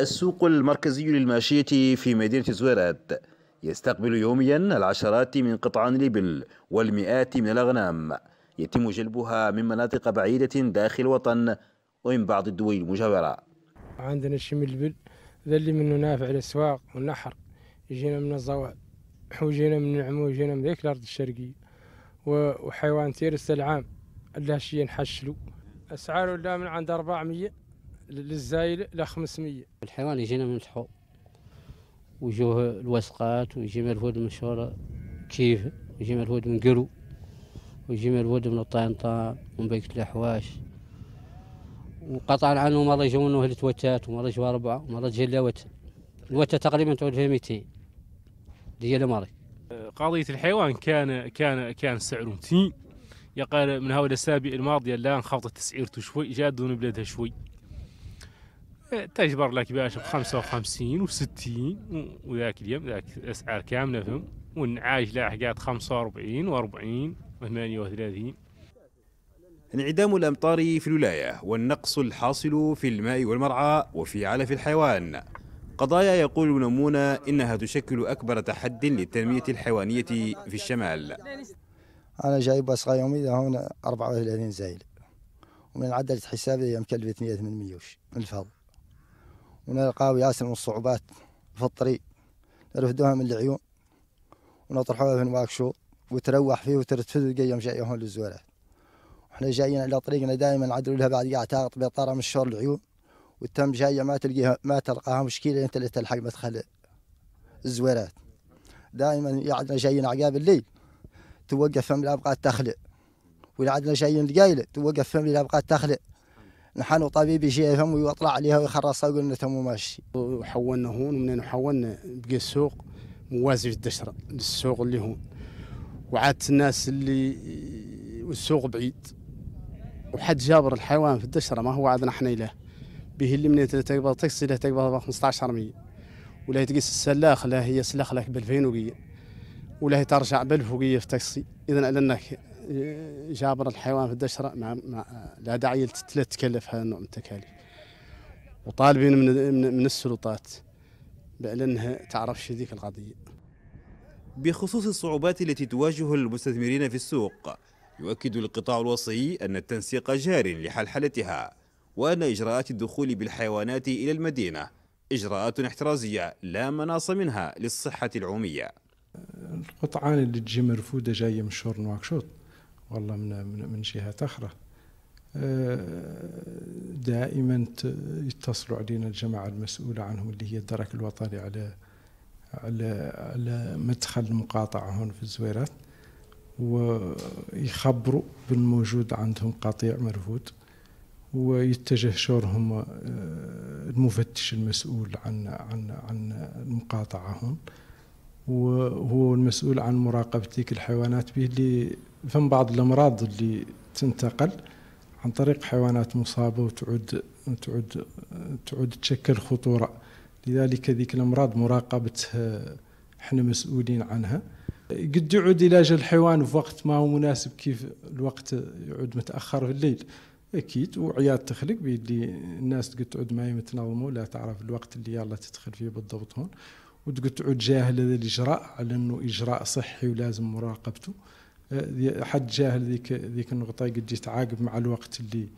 السوق المركزي للماشية في مدينة زويرات يستقبل يوميا العشرات من قطعان الإبل والمئات من الأغنام يتم جلبها من مناطق بعيدة داخل الوطن ومن بعض الدول المجاورة عندنا شمل البل ذا اللي منه نافع الأسواق والنحر يجينا من الزوال وجينا من العمو وجينا من ذيك الأرض الشرقية وحيوان تيرس العام اللي هالشي نحشلو أسعاره لا من عند 400 للزايل ل 500 الحيوان يجينا من الحو وجوه الوسقات ويجي الهود من شورا كيف ويجي الهود من قرو ويجي الهود من الطينطان ومن بقية الحواش وقطع عنه مرة يجونه توتات ومرة يجوا أربعة ومرة تجي الوت الوتة تقريبا تعود فيها 200 ديال مرة قضية الحيوان كان كان كان سعره متين يقال من هؤلاء السابق الماضية الآن خفضت تسعيرته شوي جادون بلادها شوي تجبر لك باش ب 55 و 60 وذاك اليوم ذاك اسعار كامله فهم والنعاج لاحقات 45 و 40 و 38 انعدام الامطار في الولايه والنقص الحاصل في الماء والمرعى وفي علف الحيوان قضايا يقول نمونة إنها تشكل أكبر تحد للتنمية الحيوانية في الشمال أنا جايب أصغى يومي هون 34 زايل ومن عدلة حسابي يمكن 200 من ميوش من الفضل ونلقاو ياسر من الصعوبات في الطريق نرفدوها من العيون ونطرحوها في نواكشو وتروح فيه وترتفد يوم جاي هون للزوالات احنا جايين على طريقنا دائما عدلوا لها بعد قاع تاغط بيطاره من الشور العيون والتم جايه ما تلقيها ما تلقاها مشكله انت اللي تلحق مدخل الزويرات دائما يعدنا جايين عقاب الليل توقف فم الابقات تخلق ويعدنا جايين القايله توقف فم الابقات تخلق نحن يجي جايهم ويطلع عليها ويخرصها قلنا تمو ماشي وحولنا هون ومنين حولنا بقي السوق موازي في الدشرة للسوق اللي هون وعادت الناس اللي والسوق بعيد وحد جابر الحيوان في الدشرة ما هو عادنا حنا له به اللي منين تقبض تكسي له تقبض 15 مية ولا تقيس السلاخ لا هي سلاخ لك ب 2000 وقية ولا هي ترجع بالفوقية في تاكسي إذا أعلنك جابر الحيوان في الدشره مع, مع لا داعي لا تكلف هذا النوع من التكاليف وطالبين من, من السلطات بانها تعرف ذيك القضيه بخصوص الصعوبات التي تواجه المستثمرين في السوق يؤكد القطاع الوصي أن التنسيق جار لحلحلتها وأن إجراءات الدخول بالحيوانات إلى المدينة إجراءات احترازية لا مناص منها للصحة العمومية القطعان اللي تجي مرفودة جاية من شور والله من من, جهة جهات أخرى آه، دائما يتصلوا علينا الجماعة المسؤولة عنهم اللي هي الدرك الوطني على على على مدخل المقاطعة هون في الزويرات ويخبروا بالموجود عندهم قطيع مرفود ويتجه شورهم آه، المفتش المسؤول عن عن عن المقاطعة هون وهو المسؤول عن مراقبة تلك الحيوانات به اللي فم بعض الأمراض اللي تنتقل عن طريق حيوانات مصابة وتعود تعود تعود تشكل خطورة لذلك هذيك الأمراض مراقبتها احنا مسؤولين عنها قد يعود علاج الحيوان في وقت ما هو مناسب كيف الوقت يعود متأخر في الليل أكيد وعياد تخلق بيدي الناس قد تعود ما يتنظموا لا تعرف الوقت اللي يلا تدخل فيه بالضبط هون وتقعد تعود جاهل هذا الإجراء على أنه إجراء صحي ولازم مراقبته حد جاهل ذيك ذيك النقطه قد جيت عاقب مع الوقت اللي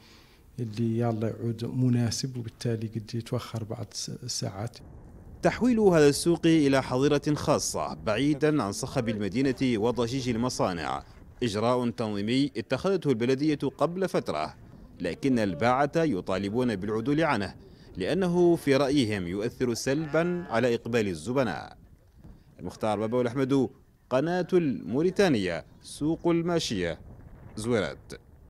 اللي يلا يعود مناسب وبالتالي قد يتوخر بعض الساعات تحويل هذا السوق إلى حظيرة خاصة بعيدا عن صخب المدينة وضجيج المصانع إجراء تنظيمي اتخذته البلدية قبل فترة لكن الباعة يطالبون بالعدول عنه لأنه في رأيهم يؤثر سلبا على إقبال الزبناء المختار بابا والأحمد قناة الموريتانية سوق الماشية زويرات